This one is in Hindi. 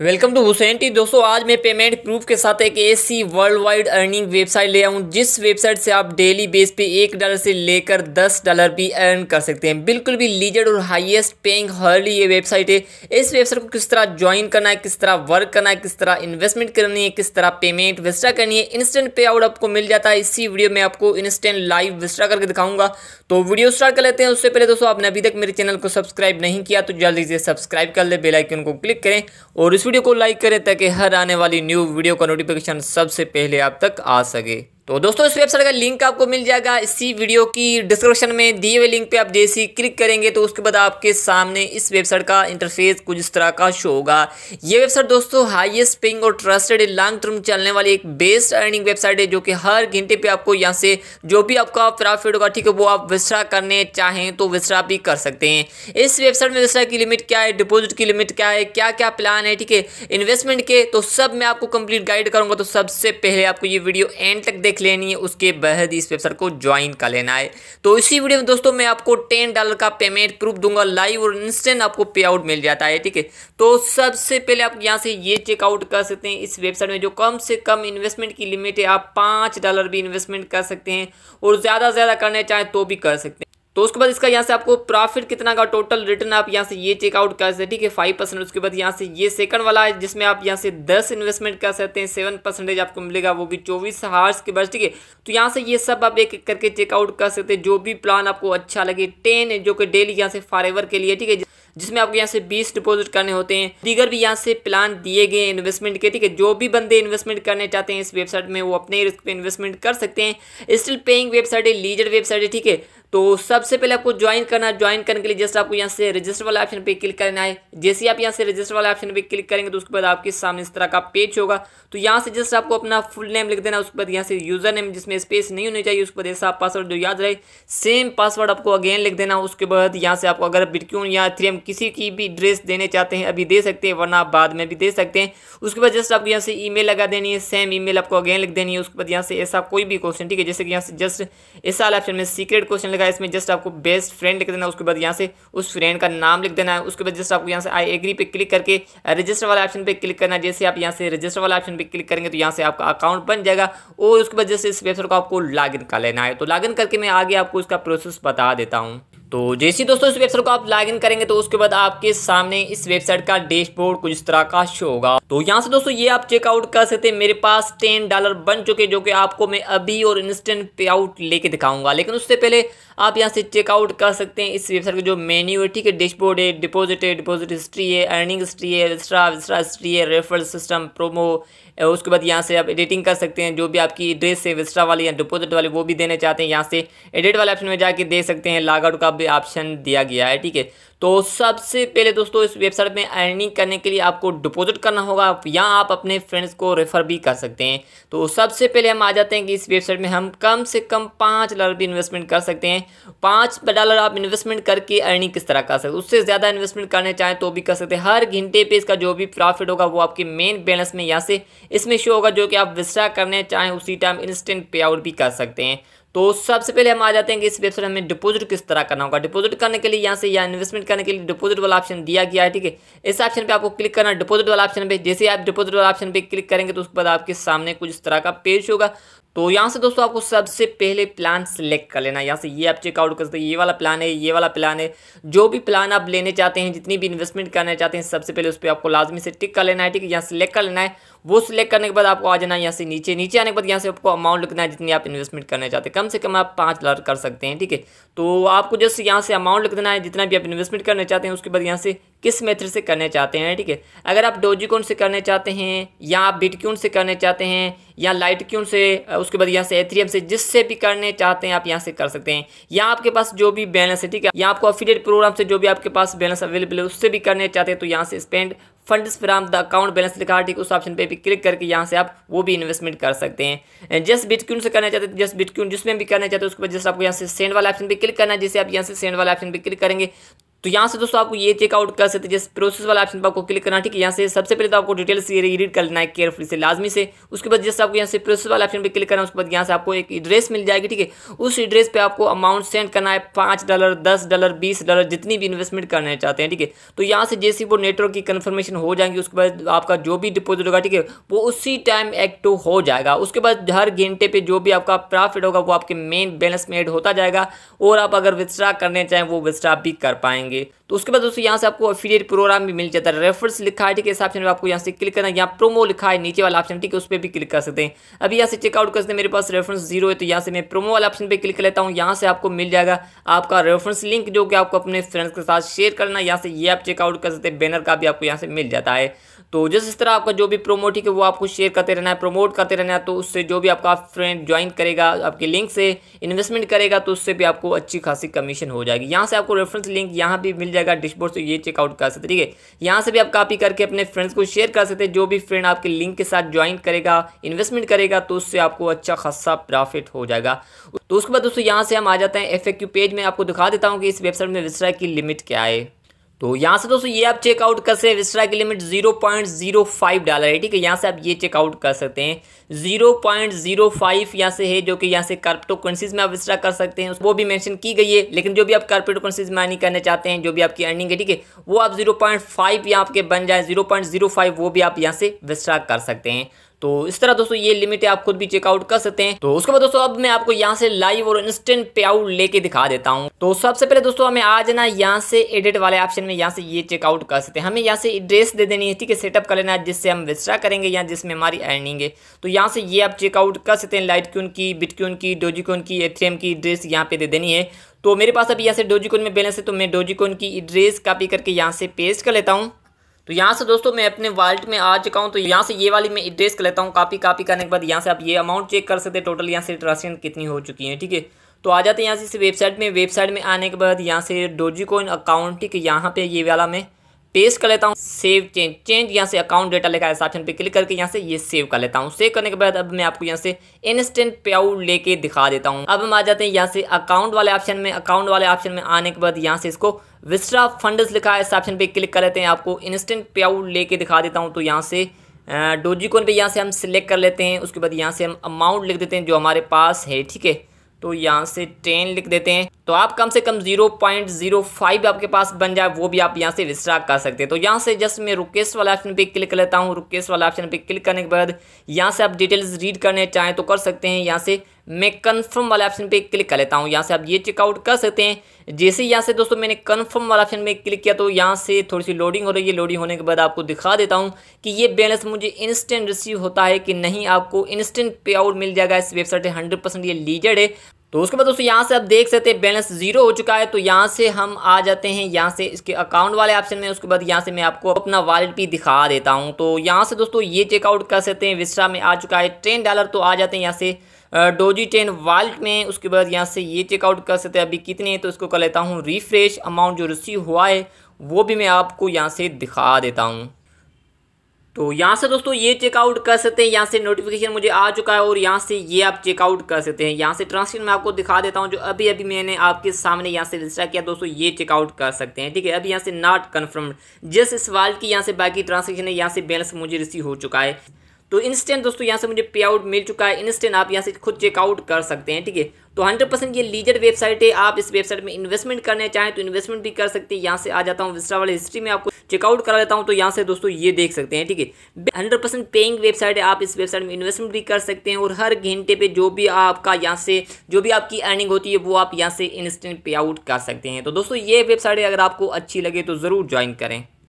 वेलकम टू हुसैन टी दोस्तों आज मैं पेमेंट प्रूफ के साथ एक ऐसी वर्ल्ड वाइड अर्निंग वेबसाइट ले आऊँ जिस वेबसाइट से आप डेली बेस पे एक डॉलर से लेकर दस डॉलर भी अर्न कर सकते हैं बिल्कुल भी लीजेड और हाईएस्ट पेइंग हर्ली ये वेबसाइट है इस वेबसाइट को किस तरह ज्वाइन करना है किस तरह वर्क करना है किस तरह इन्वेस्टमेंट करनी है किस तरह पेमेंट विस्ट्रा करनी है इंस्टेंट पे आउट आपको मिल जाता है इसी वीडियो में आपको इंस्टेंट लाइव विस्ट्रा करके दिखाऊंगा तो वीडियो स्टार्ट कर लेते हैं उससे पहले दोस्तों आपने अभी तक मेरे चैनल को सब्सक्राइब नहीं किया तो जल्दी से सब्सक्राइब कर ले बेलाइकन को क्लिक करें और वीडियो को लाइक करें ताकि हर आने वाली न्यू वीडियो का नोटिफिकेशन सबसे पहले आप तक आ सके तो दोस्तों इस वेबसाइट का लिंक आपको मिल जाएगा इसी वीडियो की डिस्क्रिप्शन में दिए हुए लिंक पे आप जैसे ही क्लिक करेंगे तो उसके बाद आपके सामने इस वेबसाइट का इंटरफेस कुछ इस तरह का शो होगा ये वेबसाइट दोस्तों हाईएस्ट पेइंग और ट्रस्टेड लॉन्ग टर्म चलने वाली एक बेस्ट अर्निंग वेबसाइट है जो कि हर घंटे पर आपको यहाँ से जो भी आपका प्रॉफिट होगा ठीक है वो आप विस्रा करने चाहें तो विस्रा भी कर सकते हैं इस वेबसाइट में विस्रा की लिमिट क्या है डिपोजिट की लिमिट क्या है क्या क्या प्लान है ठीक है इन्वेस्टमेंट के तो सब मैं आपको कंप्लीट गाइड करूँगा तो सबसे पहले आपको ये वीडियो एंड तक देख देख लेनी है उसके बाद इस वेबसाइट को ज्वाइन कर लेना है तो इसी वीडियो में दोस्तों मैं आपको टेन डॉलर का पेमेंट प्रूफ दूंगा लाइव और इंस्टेंट आपको पे आउट मिल जाता है ठीक है तो सबसे पहले आप यहाँ से ये चेकआउट कर सकते हैं इस वेबसाइट में जो कम से कम इन्वेस्टमेंट की लिमिट है आप पाँच डॉलर भी इन्वेस्टमेंट कर सकते हैं और ज़्यादा से ज़्यादा करना चाहें तो भी कर सकते हैं तो उसके बाद इसका यहाँ से आपको प्रॉफिट कितना का टोटल रिटर्न आप यहाँ से ये चेकआउट कर सकते हैं ठीक है फाइव परसेंट उसके बाद यहाँ से ये सेकंड वाला है जिसमें आप यहाँ से दस इन्वेस्टमेंट कर सकते हैं सेवन परसेंटेज आपको मिलेगा वो भी चौबीस हार्स के बाद ठीक है तो यहाँ से ये सब आप एक करके चेकआउट कर सकते हैं जो भी प्लान आपको अच्छा लगे टेन जो कि डेली यहाँ से फॉर के लिए ठीक है जिसमें आपको यहाँ से बीस डिपॉजिट करने होते हैं दीगर भी यहाँ से प्लान दिए गए इन्वेस्टमेंट के ठीक है जो भी बंदे इन्वेस्टमेंट करने चाहते हैं इस वेबसाइट में वो अपने रिस्क पे इन्वेस्टमेंट कर सकते हैं स्टिल पेइंग वेबसाइट है लीजर वेबसाइट है ठीक है तो सबसे पहले आपको ज्वाइन करना है ज्वाइन करने के लिए जस्ट आपको यहाँ से रजिस्टर वाले ऑप्शन पे क्लिक करना है जैसे आप यहाँ से रजिस्टर वाले ऑप्शन पे क्लिक करेंगे तो उसके बाद आपके सामने इस तरह का पेज होगा तो यहाँ से जस्ट आपको अपना फुल नेम लिख देना उसके बाद यहाँ से यूज़र नेम जिसमें स्पेस नहीं होनी चाहिए उसके बाद ऐसा पासवर्ड जो याद रहे सेम पासवर्ड आपको अगेन लिख देना उसके बाद यहाँ से आपको अगर बिटक्यून या थ्रीएम किसी की भी ड्रेस देने चाहते हैं अभी दे सकते हैं वरना बाद में भी दे सकते हैं उसके बाद जस्ट आपको यहाँ से ईमेल लगा देनी है सेम ई आपको अगेन लिख देनी है उसके बाद यहाँ से ऐसा कोई भी क्वेश्चन ठीक है जैसे कि यहाँ से जस्ट ऐसा ऑप्शन में सीक्रेट क्वेश्चन लगा देना इसमें जस्ट आपको बेस्ट फ्रेंड लिख देना है उसके बाद यहाँ से उस फ्रेंड का नाम लिख देना है उसके बाद जस्ट आपको यहाँ से आई एग्री पे क्लिक करके रजिस्टर वाला ऑप्शन पे क्लिक करना है जैसे आप यहाँ से रजिस्टर वाला ऑप्शन पे क्लिक करेंगे तो यहाँ से आपका अकाउंट बन जाएगा और उसके बाद जैसे इस वेबसाइट को आपको लॉगिन कर लेना है तो लॉगिन करके मैं आगे आपको इसका प्रोसेस बता देता हूँ तो जैसे दोस्तों इस वेबसाइट को आप लॉगिन करेंगे तो उसके बाद आपके सामने इस वेबसाइट का डैशबोर्ड कुछ इस तरह का शो होगा तो यहाँ से दोस्तों ये आप चेकआउट कर सकते हैं मेरे पास टेन डॉलर बन चुके जो कि आपको मैं अभी और इंस्टेंट पे आउट लेके दिखाऊंगा लेकिन उससे पहले आप यहाँ से चेकआउट कर सकते हैं इस वेबसाइट का जो मेन्यू है ठीक है डैशबोर्ड है डिपोजिट है डिपोजिट हिस्ट्री है अर्निंग हिस्ट्री है रजिस्ट्रा रजिस्ट्रा हिस्ट्री है रेफरल सिस्टम प्रोमो उसके बाद यहाँ से आप एडिटिंग कर सकते हैं जो भी आपकी एड्रेस है विस्ट्रा वाली या डिपोजिट वाली वो भी देना चाहते हैं यहाँ से एडिट वाले ऑप्शन में जाके देख सकते हैं लागआउट का भी ऑप्शन दिया गया है ठीक है तो सबसे पहले दोस्तों इस वेबसाइट में अर्निंग करने के लिए आपको डिपॉजिट करना होगा या आप अपने फ्रेंड्स को रेफ़र भी कर सकते हैं तो सबसे पहले हम आ जाते हैं कि इस वेबसाइट में हम कम से कम पाँच डॉलर भी इन्वेस्टमेंट कर सकते हैं पाँच डॉलर आप इन्वेस्टमेंट करके अर्निंग किस तरह कर सकते उससे ज़्यादा इन्वेस्टमेंट करने चाहें तो भी कर सकते हैं हर घंटे पर इसका जो भी प्रॉफिट होगा वो आपके मेन बैलेंस में यहाँ से इसमें शो होगा जो कि आप विस्ट्रा करने चाहें उसी टाइम इंस्टेंट पे आउट भी कर सकते हैं तो सबसे पहले हम आ जाते हैं कि इस वेबसाइट हमें डिपॉजिट किस तरह करना होगा डिपॉजिट करने के लिए यहाँ से या इन्वेस्टमेंट करने के लिए डिपॉजिट वाला ऑप्शन दिया गया है ठीक है इस ऑप्शन पे आपको क्लिक करना डिपॉजिट वाला ऑप्शन पे जैसे आप डिपॉजिट वाला ऑप्शन पे क्लिक करेंगे तो उसके बाद आपके सामने कुछ इस तरह का पेज होगा तो यहाँ से दोस्तों आपको सबसे पहले प्लान सेलेक्ट कर लेना यहाँ से ये आप चेकआउट कर सकते हैं ये वाला प्लान है ये वाला प्लान है जो भी प्लान आप लेने चाहते हैं जितनी भी इन्वेस्टमेंट करना चाहते हैं सबसे पहले उस पर आपको लाजमी से टिक कर लेना है ठीक है यहाँ सेलेक्ट कर लेना है वो सिलेक्ट करने के बाद आपको आ जाना है यहाँ से नीचे नीचे आने के बाद यहाँ से आपको अमाउंट लिखना है जितनी आप इन्वेस्टमेंट करना चाहते हैं कम से कम आप पाँच लाख कर सकते हैं ठीक है तो आपको जस्ट यहाँ से अमाउंट लिख देना है जितना भी आप इन्वेस्टमेंट करना चाहते हैं उसके बाद यहाँ से किस मेथड से करने चाहते हैं ठीक है अगर आप डोजिकोन से करने चाहते हैं या आप बिटक्यून से करने चाहते हैं या लाइट क्यून से उसके बाद यहाँ से एथ्रियम से जिससे भी करने चाहते हैं आप यहाँ से कर सकते हैं या आपके पास जो भी बैलेंस है ठीक है या आपको अफिलियट प्रोग्राम से जो भी आपके पास बैलेंस अवेलेबल है उससे भी करने चाहते हैं तो यहाँ से spend funds from the account balance लिखा ठीक उस ऑप्शन पे भी क्लिक करके यहाँ से आप वो भी इन्वेस्टमेंट कर सकते हैं जस्ट बिटक्यून से करना चाहते हैं जस्ट बिटक्यून जिसमें भी करना चाहते हैं उसके बाद जैसे आपको यहाँ से सेंड वाला ऑप्शन पे क्लिक करना है जैसे आप यहाँ से सेंड वाला ऑप्शन पे क्लिक करेंगे तो यहाँ से दोस्तों आपको ये चेकआउट कर सकते हैं प्रोसेस वाला ऑप्शन पर आपको क्लिक करना ठीक है यहाँ से सबसे पहले तो आपको डिटेल्स ये रीड कर लेना है केयरफुल से लाजमी से उसके बाद जैसे आपको यहाँ से प्रोसेस वाला ऑप्शन पर क्लिक करना है उसके बाद यहाँ से आपको एक एड्रेस मिल जाएगी ठीक है उस एड्रेस पर आपको अमाउंट सेंड करना है पाँच डॉलर दस डॉलर बीस डॉलर जितनी भी इन्वेस्टमेंट करना चाहते हैं ठीक है तो यहाँ से जैसी वो नेटवर्क की कन्फर्मेशन हो जाएगी उसके बाद आपका जो भी डिपोजिट होगा ठीक है वो उसी टाइम एक्टिव हो जाएगा उसके बाद हर घंटे पर जो भी आपका प्रॉफिट होगा वो आपके मेन बैलेंस में एड होता जाएगा और आप अगर विस्ट्रा करने चाहें वो विस्ट्रा भी कर पाएंगे करेंगे तो उसके बाद दोस्तों यहाँ से आपको अफिलियट प्रोग्राम भी मिल जाता है रेफरेंस लिखा है ठीक है इस ऑप्शन में आपको यहाँ से क्लिक करना है यहाँ प्रोमो लिखा है नीचे वाला ऑप्शन ठीक है उस पर भी क्लिक कर सकते हैं अभी यहाँ से चेकआउट कर सकते हैं मेरे पास रेफरेंस जीरो है तो यहाँ से मैं प्रोमो वाला ऑप्शन पर क्लिक लेता हूँ यहाँ से आपको मिल जाएगा आपका रेफरेंस लिंक जो कि आपको अपने फ्रेंड्स के साथ शेयर करना यहाँ से ये आप चेकआउट कर सकते हैं बैनर का भी आपको यहाँ से मिल जाता है तो जिस इस तरह आपका जो भी प्रोमो ठीक है वो आपको शेयर करते रहना है प्रोमोट करते रहना है तो उससे जो भी आपका फ्रेंड ज्वाइन करेगा आपके लिंक से इन्वेस्टमेंट करेगा तो उससे भी आपको अच्छी खासी कमीशन हो जाएगी यहाँ से आपको रेफरेंस लिंक यहाँ भी मिल जाएगा डिशबोर्ड से ये चेकआउट कर सकते ठीक है यहाँ से भी आप कॉपी करके अपने फ्रेंड्स को शेयर कर सकते जो भी फ्रेंड आपके लिंक के साथ ज्वाइन करेगा इन्वेस्टमेंट करेगा तो उससे आपको अच्छा खासा प्रॉफिट हो जाएगा तो उसके बाद दोस्तों यहाँ से हम आ जाते हैं एफ पेज में आपको दिखा देता हूँ कि इस वेबसाइट में विस्तरा की लिमिट क्या है तो यहाँ से दोस्तों ये आप चेकआउट कर सकते हैं विस्ट्रा की limit zero point zero five dollar है ठीक है यहाँ से आप ये चेकआउट कर सकते हैं जीरो पॉइंट जीरो फाइव यहाँ से है जो कि यहाँ से कार्प्टो करेंसीज में आप विस्ट्रा कर सकते हैं वो भी मेंशन की गई है लेकिन जो भी आप कार्पेटो करेंसीज में आनी करना चाहते हैं जो भी आपकी अर्निंग है ठीक है वो आप जीरो पॉइंट फाइव यहाँ आपके बन जाए जीरो पॉइंट जीरो वो भी आप यहाँ से विस्ट्रा कर सकते हैं तो इस तरह दोस्तों ये लिमिट है आप खुद भी चेकआउट कर सकते हैं तो उसके बाद दोस्तों अब मैं आपको यहाँ से लाइव और इंस्टेंट पे आउट लेके दिखा देता हूँ तो सबसे पहले दोस्तों हमें आज ना यहाँ से एडिट वाले ऑप्शन में यहाँ से ये चेकआउट कर सकते हैं हमें यहाँ से एड्रेस दे देनी है ठीक है सेटअप कर लेना है जिससे हम विस्ट्रा करेंगे या जिसमें हमारी अर्निंग है तो यहाँ से ये आप चेकआउट कर सकते हैं लाइट क्यून की बिटक्यून की डोजिकोन की एथ्रियम की एड्रेस यहाँ पे दे देनी है तो मेरे पास अभी यहाँ से डोजिकोन में बैलेंस है तो मैं डोजिकोन की एड्रेस कॉपी करके यहाँ से पेस्ट कर लेता हूँ तो यहाँ से दोस्तों मैं अपने वॉलेट में आ चुका हूँ तो यहाँ से ये वाली मैं एड्रेस कर लेता हूँ कापी कापी करने के बाद यहाँ से आप ये अमाउंट चेक कर सकते हैं टोटल यहाँ से ट्रांसक्शन कितनी हो चुकी है ठीक है तो आ जाते हैं यहाँ से वेबसाइट में वेबसाइट में आने के बाद यहाँ से डोजी कोइन अकाउंट ठीक है यहाँ पे ये वाला मैं पेस्ट कर लेता हूँ सेव चेंज चेंज यहाँ से अकाउंट डेटा लिखा है ऑप्शन पे क्लिक करके यहाँ से ये सेव कर लेता हूँ सेव करने के बाद अब मैं आपको यहाँ से इंस्टेंट पे आउट लेके दिखा देता हूँ अब हम आ जाते हैं यहाँ से अकाउंट वाले ऑप्शन में अकाउंट वाले ऑप्शन में आने के बाद यहाँ से इसको विस्ट्रा फंड्स लिखा है इस ऑप्शन पे क्लिक कर लेते हैं आपको इंस्टेंट पे आउट लेके दिखा देता हूँ तो यहाँ से डोजी कोन पे यहाँ से हम सिलेक्ट कर लेते हैं उसके बाद यहाँ से हम अमाउंट लिख देते हैं जो हमारे पास है ठीक है तो यहाँ से टेन लिख देते हैं तो आप कम से कम जीरो पॉइंट जीरो फाइव आपके पास बन जाए वो भी आप यहाँ से विस्तार कर सकते हैं तो यहाँ से जस्ट मैं रुकेश वाला ऑप्शन पे क्लिक कर लेता हूँ रुकेश वाला ऑप्शन पे क्लिक करने के बाद यहाँ से आप डिटेल्स रीड करने चाहें तो कर सकते हैं यहाँ से मैं कन्फर्म वाले ऑप्शन पे क्लिक कर लेता हूँ यहाँ से आप ये चेकआउट कर सकते हैं जैसे यहाँ से दोस्तों मैंने कन्फर्म वाला ऑप्शन में क्लिक किया तो यहाँ से थोड़ी सी लोडिंग हो रही है लोडिंग होने के बाद आपको दिखा देता हूँ कि ये बैलेंस मुझे इंस्टेंट रिसीव होता है कि नहीं आपको इंस्टेंट पे आउट मिल जाएगा इस वेबसाइट हंड्रेड परसेंट ये लीजेड है तो उसके बाद दोस्तों यहाँ से आप देख सकते हैं बैलेंस जीरो हो चुका है तो यहाँ से हम आ जाते हैं यहाँ से इसके अकाउंट वाले ऑप्शन में उसके बाद यहाँ से मैं आपको अपना वॉलेट भी दिखा देता हूँ तो यहाँ से दोस्तों ये चेकआउट कर सकते हैं विस्टा में आ चुका है टेन डॉलर तो आ जाते हैं यहाँ से डोजी टेन वाल्ट में उसके बाद यहाँ से ये चेकआउट कर सकते हैं अभी कितने हैं तो इसको कर लेता हूँ रिफ्रेश अमाउंट जो रिसीव हुआ है वो भी मैं आपको यहाँ से दिखा देता हूँ तो यहाँ से दोस्तों ये चेकआउट कर सकते हैं यहाँ से नोटिफिकेशन मुझे आ चुका है और यहाँ से ये आप चेकआउट कर सकते हैं यहाँ से ट्रांसफर में आपको दिखा देता हूँ जो अभी अभी मैंने आपके सामने यहाँ से रजिस्टर किया दोस्तों ये चेकआउट कर सकते हैं ठीक है अभी यहाँ से नॉट कन्फर्म जिस इस वाल की यहाँ से बाकी ट्रांसफेक्शन है यहाँ से बैलेंस मुझे रिसीव हो चुका है तो इंस्टेंट दोस्तों यहाँ से मुझे पे आउट मिल चुका है इंस्टेंट आप यहाँ से खुद चेकआउट कर सकते हैं ठीक है तो 100 परसेंट ये लीजर वेबसाइट है आप इस वेबसाइट में इन्वेस्टमेंट करने चाहें तो इन्वेस्टमेंट भी कर सकते हैं यहाँ से आ जाता हूँ विस्टा वाले हिस्ट्री में आपको चेकआउट करा लेता हूँ तो यहाँ से दोस्तों ये देख सकते हैं ठीक है हंड्रेड परसेंट पेइंग वेबसाइट है आप इस वेबसाइट में इन्वेस्टमेंट भी कर सकते हैं और हर घंटे पे जो भी आपका यहाँ से जो भी आपकी अर्निंग होती है वो आप यहाँ से इंस्टेंट पे आउट कर सकते हैं तो दोस्तों ये वेबसाइट अगर आपको अच्छी लगे तो ज़रूर ज्वाइन करें